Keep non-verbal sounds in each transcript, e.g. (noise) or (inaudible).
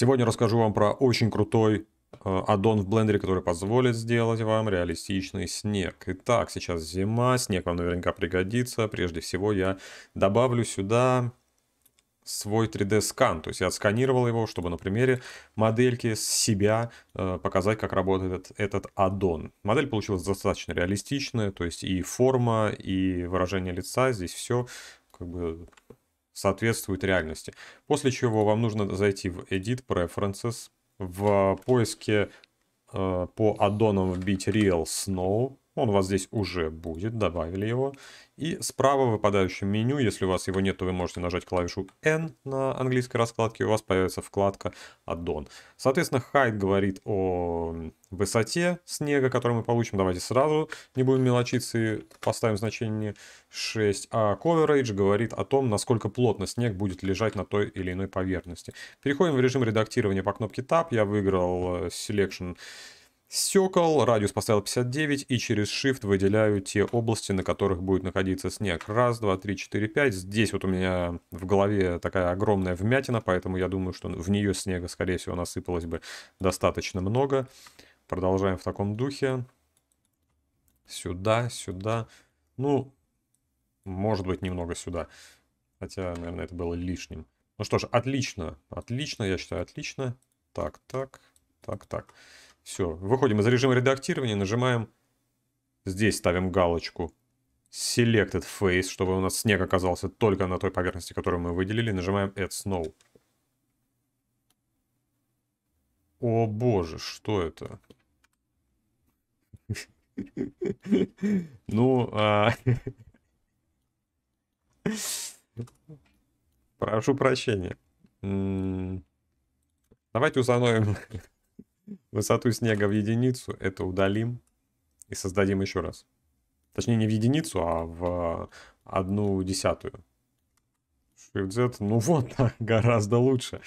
Сегодня расскажу вам про очень крутой э, аддон в блендере, который позволит сделать вам реалистичный снег. Итак, сейчас зима, снег вам наверняка пригодится. Прежде всего я добавлю сюда свой 3D-скан. То есть я отсканировал его, чтобы на примере модельки с себя э, показать, как работает этот аддон. Модель получилась достаточно реалистичная, то есть и форма, и выражение лица, здесь все как бы соответствует реальности. После чего вам нужно зайти в Edit Preferences, в поиске э, по аддонам вбить Real Snow, он у вас здесь уже будет, добавили его. И справа в выпадающем меню, если у вас его нет, то вы можете нажать клавишу N на английской раскладке, и у вас появится вкладка Add-on. Соответственно, Height говорит о высоте снега, который мы получим. Давайте сразу не будем мелочиться и поставим значение 6. А Coverage говорит о том, насколько плотно снег будет лежать на той или иной поверхности. Переходим в режим редактирования по кнопке Tab. Я выиграл э, Selection Секол, радиус поставил 59 и через Shift выделяю те области, на которых будет находиться снег. Раз, два, три, четыре, пять. Здесь вот у меня в голове такая огромная вмятина, поэтому я думаю, что в нее снега, скорее всего, насыпалось бы достаточно много. Продолжаем в таком духе. Сюда, сюда. Ну, может быть, немного сюда. Хотя, наверное, это было лишним. Ну что ж, отлично. Отлично, я считаю, отлично. Так, так, так, так. Все, выходим из режима редактирования, нажимаем, здесь ставим галочку Selected Face, чтобы у нас снег оказался только на той поверхности, которую мы выделили, нажимаем Add Snow. О боже, что это? (laughs) Ну, а... (laughs) прошу прощения. Давайте установим (laughs) Высоту снега в единицу, это удалим и создадим еще раз. Точнее, не в единицу, а в а, одну десятую. Shift Z, ну вот, (laughs) гораздо лучше.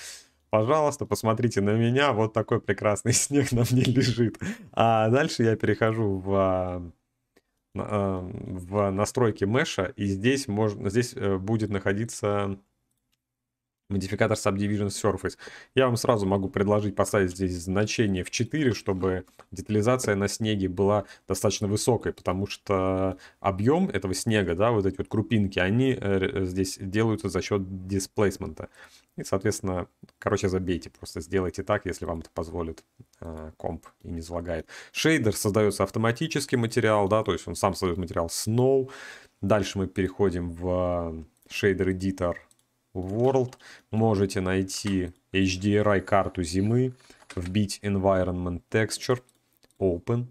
Пожалуйста, посмотрите на меня, вот такой прекрасный (laughs) снег на мне лежит. А дальше я перехожу в а, а, в настройки меша, и здесь, можно, здесь э, будет находиться модификатор Subdivision Surface. Я вам сразу могу предложить поставить здесь значение в 4, чтобы детализация на снеге была достаточно высокой, потому что объем этого снега, да, вот эти вот крупинки, они э, э, здесь делаются за счет дисплейсмента. И, соответственно, короче, забейте, просто сделайте так, если вам это позволит э, комп и не залагает. Шейдер создается автоматически материал, да, то есть он сам создает материал Snow. Дальше мы переходим в шейдер-эдитор World. Можете найти HDRI карту зимы, вбить Environment Texture, Open,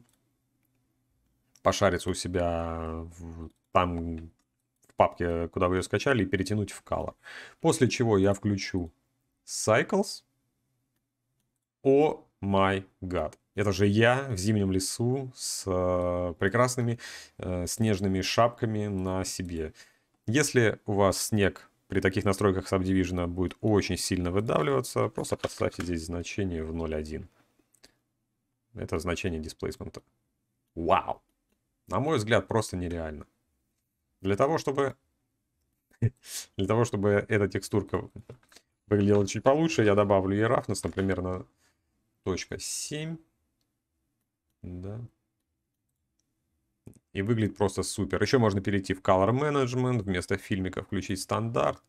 пошариться у себя в, там в папке, куда вы ее скачали, и перетянуть в Color. После чего я включу Cycles. О май гад. Это же я в зимнем лесу с э, прекрасными э, снежными шапками на себе. Если у вас снег при таких настройках Subdivision будет очень сильно выдавливаться. Просто подставьте здесь значение в 0.1. Это значение дисплейсмента. Вау! На мой взгляд, просто нереально. Для того, чтобы... (laughs) Для того, чтобы эта текстурка выглядела чуть получше, я добавлю и roughness, например, на точка 7. Да. И выглядит просто супер. Еще можно перейти в Color Management, вместо фильмика включить стандарт.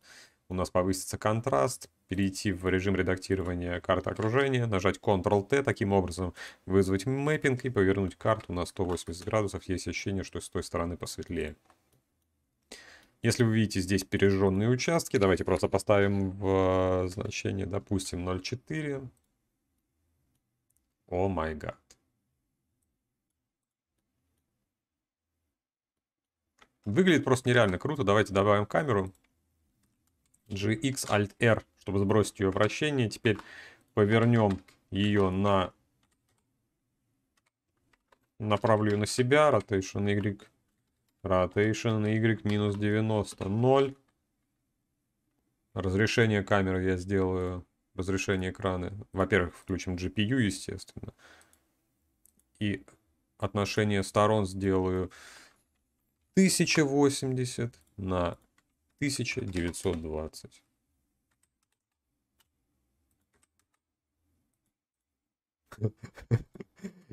У нас повысится контраст, перейти в режим редактирования карты окружения, нажать Ctrl-T, таким образом вызвать мэппинг и повернуть карту на 180 градусов. Есть ощущение, что с той стороны посветлее. Если вы видите здесь пережженные участки, давайте просто поставим в э, значение, допустим, 0.4. О май гад. Выглядит просто нереально круто. Давайте добавим камеру. GX Alt R, чтобы сбросить ее вращение. Теперь повернем ее на... Направлю на себя. Rotation Y. Rotation Y минус 90. 0. Разрешение камеры я сделаю. Разрешение экрана. Во-первых, включим GPU, естественно. И отношение сторон сделаю 1080 на 1920.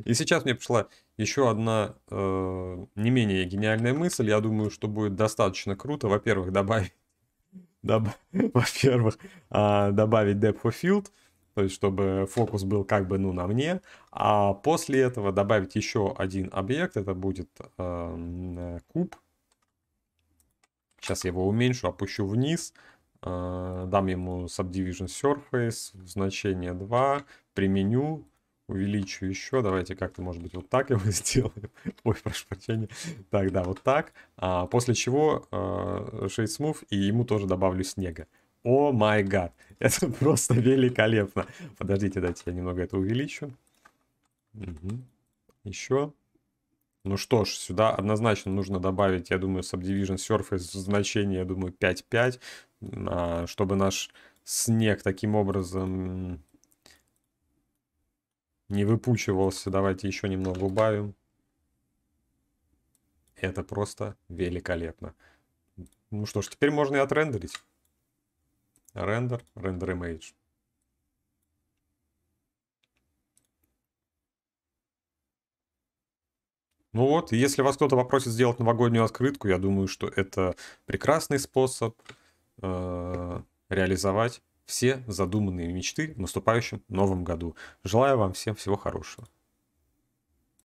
И сейчас мне пришла еще одна э, не менее гениальная мысль. Я думаю, что будет достаточно круто. Во-первых, добавить, (laughs) доб... во-первых, э, добавить Depth of Field. Э, то есть чтобы фокус был как бы ну на мне, а после этого добавить еще один объект, это будет э, куб. Сейчас я его уменьшу, опущу вниз, э, дам ему Subdivision Surface, значение 2, применю, увеличу еще. Давайте как-то, может быть, вот так его (laughs) сделаем. Ой, прошу прощения. Так, да, вот так. А, после чего э, Shade Smooth, и ему тоже добавлю снега. О май гад. (laughs) Это просто великолепно. Подождите, дайте я немного это увеличу. Угу. Еще. Ну что ж, сюда однозначно нужно добавить, я думаю, Subdivision Surface значение, я думаю, 5.5, а, чтобы наш снег таким образом не выпучивался. Давайте еще немного убавим. Это просто великолепно. Ну что ж, теперь можно и отрендерить. Render, Render Image. Ну вот, если вас кто-то попросит сделать новогоднюю открытку, я думаю, что это прекрасный способ э, реализовать все задуманные мечты в наступающем новом году. Желаю вам всем всего хорошего.